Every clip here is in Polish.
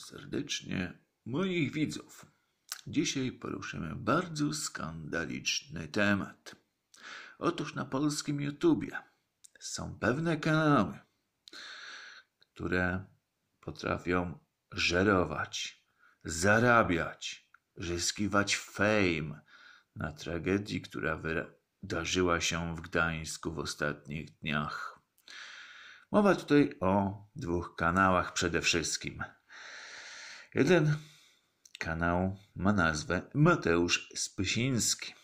serdecznie moich widzów. Dzisiaj poruszymy bardzo skandaliczny temat. Otóż na polskim YouTubie są pewne kanały, które potrafią żerować, zarabiać, zyskiwać fame na tragedii, która wydarzyła się w Gdańsku w ostatnich dniach. Mowa tutaj o dwóch kanałach przede wszystkim – Jeden kanał ma nazwę Mateusz Spysiński.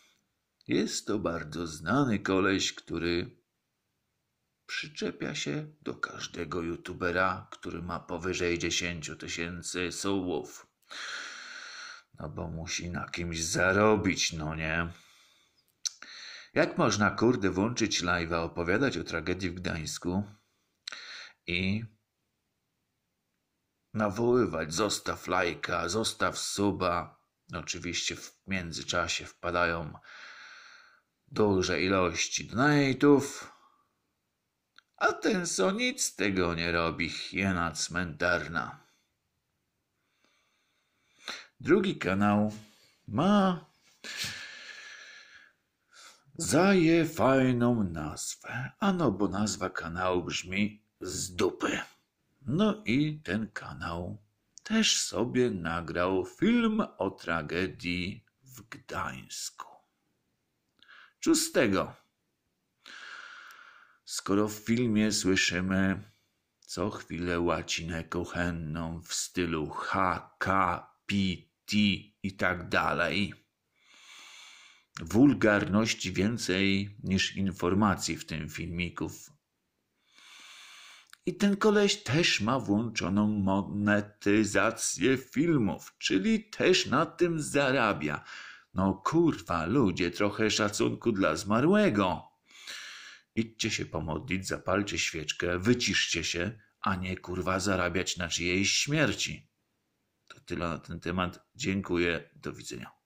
Jest to bardzo znany koleś, który przyczepia się do każdego youtubera, który ma powyżej 10 tysięcy słów. No bo musi na kimś zarobić, no nie? Jak można, kurde, włączyć live'a, opowiadać o tragedii w Gdańsku i nawoływać: zostaw lajka, zostaw suba. Oczywiście w międzyczasie wpadają duże ilości donate'ów. A ten co nic z tego nie robi, hiena cmentarna. Drugi kanał ma zaje fajną nazwę. Ano, bo nazwa kanału brzmi z dupy. No i ten kanał też sobie nagrał film o tragedii w Gdańsku. Czustego. Skoro w filmie słyszymy co chwilę łacinę kuchenną w stylu HKPT i tak dalej, wulgarności więcej niż informacji w tym filmiku i ten koleś też ma włączoną monetyzację filmów, czyli też na tym zarabia. No kurwa, ludzie, trochę szacunku dla zmarłego. Idźcie się pomodlić, zapalcie świeczkę, wyciszcie się, a nie kurwa zarabiać na czyjejś śmierci. To tyle na ten temat. Dziękuję, do widzenia.